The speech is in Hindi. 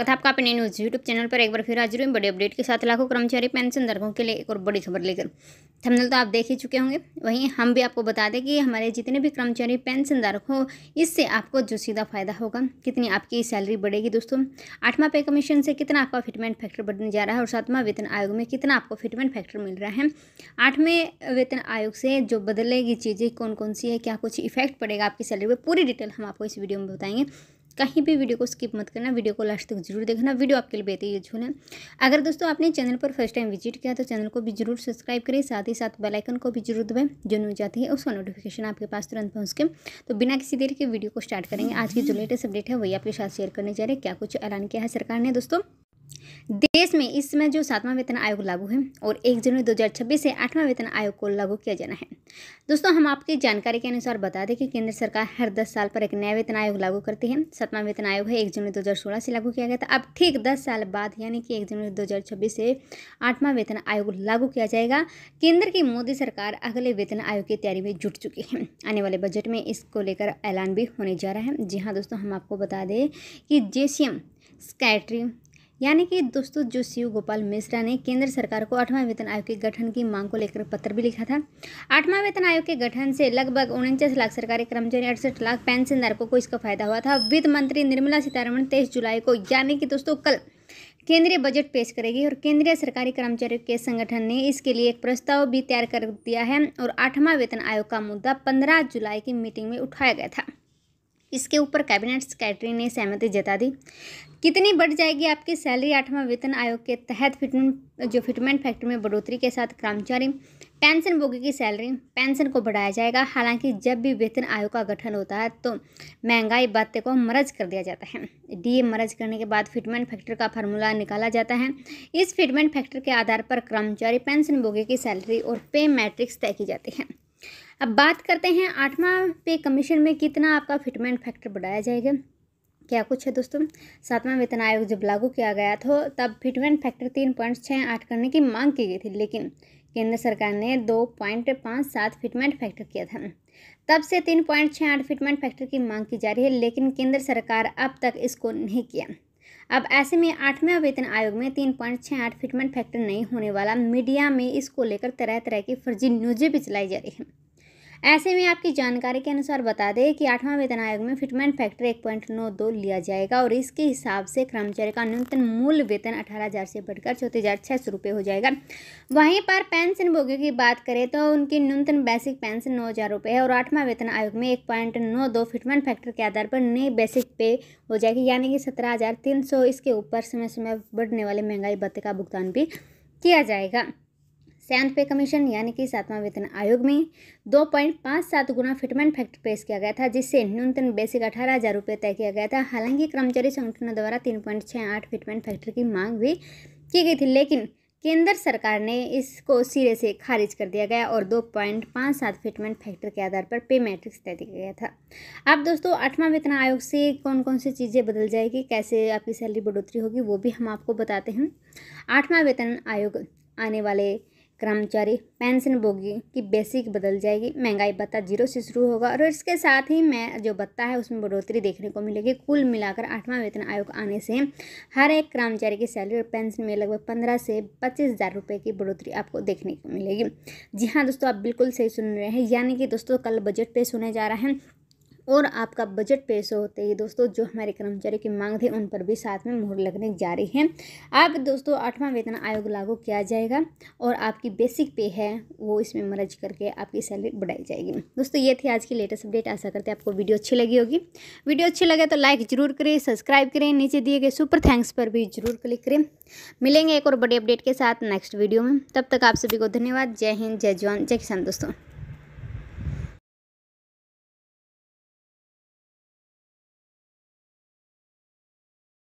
स्वागत है आपका अपने न्यूज़ यूट्यूब चैनल पर एक बार फिर हाजिर हुई बड़ी अपडेट के साथ लाखों कर्मचारी पेंशन दर्गों के लिए एक और बड़ी खबर लेकर थमनल तो आप देख ही चुके होंगे वहीं हम भी आपको बता दें कि हमारे जितने भी कर्मचारी पेंशन दर्ग हो इससे आपको जो सीधा फायदा होगा कितनी आपकी सैलरी बढ़ेगी दोस्तों आठवां पे कमीशन से कितना आपका फिटमेंट फैक्टर बढ़ने जा रहा है और सातवां वेतन आयोग में कितना आपको फिटमेंट फैक्टर मिल रहा है आठवें वेतन आयोग से जो बदलेगी चीज़ें कौन कौन सी है क्या कुछ इफेक्ट पड़ेगा आपकी सैलरी पर पूरी डिटेल हम आपको इस वीडियो में बताएंगे कहीं भी वीडियो को स्किप मत करना वीडियो को लास्ट तक जरूर देखना वीडियो आपके लिए बेहतर यूजफुल है अगर दोस्तों आपने चैनल पर फर्स्ट टाइम विजिट किया तो चैनल को भी जरूर सब्सक्राइब करें साथ ही साथ बेल आइकन को भी जरूर दबाएं जो न्यूज जाती है उसका नोटिफिकेशन आपके पास तुरंत पहुंच के तो बिना किसी देर के वीडियो को स्टार्ट करेंगे आज की जो लेटेस्ट अपडेट है वही आपके साथ शेयर करने जा रहे हैं क्या कुछ ऐलान किया है सरकार ने दोस्तों देश में इस समय जो सातवां वेतन आयोग लागू है और एक जनवरी 2026 से आठवां वेतन आयोग को लागू किया जाना है दोस्तों हम आपकी जानकारी के अनुसार बता दें कि केंद्र सरकार हर 10 साल पर एक नया वेतन आयोग लागू करती है सातवां वेतन आयोग है एक जनवरी 2016 से लागू किया गया था अब ठीक दस साल बाद यानी कि एक जनवरी दो से आठवां वेतन आयोग लागू किया जाएगा केंद्र की मोदी सरकार अगले वेतन आयोग की तैयारी में जुट चुकी है आने वाले बजट में इसको लेकर ऐलान भी होने जा रहा है जी हाँ दोस्तों हम आपको बता दें कि जे सी सेक्रेटरी यानी कि दोस्तों जो शिव गोपाल मिश्रा ने केंद्र सरकार को आठवां वेतन आयोग के गठन की मांग को लेकर पत्र भी लिखा था आठवां वेतन आयोग के गठन से लगभग उनचास लाख सरकारी कर्मचारी अड़सठ लाख पेंशनधारकों को इसका फायदा हुआ था वित्त मंत्री निर्मला सीतारमण तेईस जुलाई को यानी कि दोस्तों कल केंद्रीय बजट पेश करेगी और केंद्रीय सरकारी कर्मचारियों के संगठन ने इसके लिए एक प्रस्ताव भी तैयार कर दिया है और आठवां वेतन आयोग का मुद्दा पंद्रह जुलाई की मीटिंग में उठाया गया था इसके ऊपर कैबिनेट सेक्रेटरी ने सहमति जता दी कितनी बढ़ जाएगी आपकी सैलरी आठवां वेतन आयोग के तहत फिटमेंट जो फिटमेंट फैक्ट्री में बढ़ोतरी के साथ कर्मचारी पेंशन भोगी की सैलरी पेंशन को बढ़ाया जाएगा हालांकि जब भी वेतन आयोग का गठन होता है तो महंगाई बातें को मर्ज कर दिया जाता है डीए मर्ज करने के बाद फिटमेंट फैक्टर का फार्मूला निकाला जाता है इस फिटमेंट फैक्टर के आधार पर कर्मचारी पेंशन भोगी की सैलरी और पे मैट्रिक्स तय की जाती है अब बात करते हैं आठवां पे कमीशन में कितना आपका फिटमेंट फैक्टर बढ़ाया जाएगा क्या कुछ है दोस्तों सातवां वेतन आयोग जब लागू किया गया था तब फिटमेंट फैक्टर तीन पॉइंट छः आठ करने की मांग की गई थी लेकिन केंद्र सरकार ने दो पॉइंट पाँच सात फिटमेंट फैक्टर किया था तब से तीन पॉइंट छः आठ फिटमेंट फैक्टर की मांग की जा रही है लेकिन केंद्र सरकार अब तक इसको नहीं किया अब ऐसे में आठवें वेतन आयोग में तीन पॉइंट छः आठ फिटमेंट फैक्टर नहीं होने वाला मीडिया में इसको लेकर तरह तरह की फर्जी न्यूज़ें भी चलाई जा रही हैं ऐसे में आपकी जानकारी के अनुसार बता दें कि आठवां वेतन आयोग में फिटमेंट फैक्टर एक पॉइंट नौ दो लिया जाएगा और इसके हिसाब से कर्मचारी का न्यूनतम मूल वेतन अठारह हज़ार से बढ़कर चौंतीस हज़ार छः सौ रुपये हो जाएगा वहीं पर पेंशन भोगियों की बात करें तो उनकी न्यूनतम बेसिक पेंशन नौ हज़ार रुपये है और आठवां वेतन आयोग में एक पॉइंट नौ दो फिटमेंट फैक्टर के आधार पर नई बेसिक पे हो जाएगी यानी कि सत्रह हज़ार तीन सौ इसके ऊपर समय समय बढ़ने वाले महंगाई भत्ते का भुगतान भी किया जाएगा सैन पे कमीशन यानी कि सातवां वेतन आयोग में दो पॉइंट पाँच सात गुना फिटमेंट फैक्टर पेश किया गया था जिससे न्यूनतम बेसिक अठारह हज़ार रुपये तय किया गया था हालांकि कर्मचारी संगठनों द्वारा तीन पॉइंट छः आठ फिटमेंट फैक्टर की मांग भी की गई थी लेकिन केंद्र सरकार ने इसको सिरे से खारिज कर दिया गया और दो पॉइंट पाँच सात फिटमेंट फैक्टर के आधार पर पे मैट्रिक्स तय किया गया था अब दोस्तों आठवां वेतन आयोग से कौन कौन सी चीज़ें बदल जाएगी कैसे आपकी सैलरी बढ़ोतरी होगी वो भी हम आपको बताते हैं आठवां वेतन आयोग आने वाले कर्मचारी पेंशन भोगी की बेसिक बदल जाएगी महंगाई भत्ता जीरो से शुरू होगा और इसके साथ ही मैं जो भत्ता है उसमें बढ़ोतरी देखने को मिलेगी कुल मिलाकर आठवां वेतन आयोग आने से हर एक कर्मचारी की सैलरी और पेंशन में लगभग पंद्रह से पच्चीस हज़ार रुपये की बढ़ोतरी आपको देखने को मिलेगी जी हाँ दोस्तों आप बिल्कुल सही सुन रहे हैं यानी कि दोस्तों कल बजट पेश होने जा रहा है और आपका बजट पेश होते ही दोस्तों जो हमारे कर्मचारी की मांग थी उन पर भी साथ में मुहर लगने जा रही है आप दोस्तों आठवां वेतन आयोग लागू किया जाएगा और आपकी बेसिक पे है वो इसमें मर्ज करके आपकी सैलरी बढ़ाई जाएगी दोस्तों ये थी आज की लेटेस्ट अपडेट आशा करते हैं आपको वीडियो अच्छी लगी होगी वीडियो अच्छी लगे तो लाइक जरूर करें सब्सक्राइब करें नीचे दिए गए सुपर थैंक्स पर भी जरूर क्लिक करें मिलेंगे एक और बड़ी अपडेट के साथ नेक्स्ट वीडियो में तब तक आप सभी को धन्यवाद जय हिंद जय जवान जय किसान दोस्तों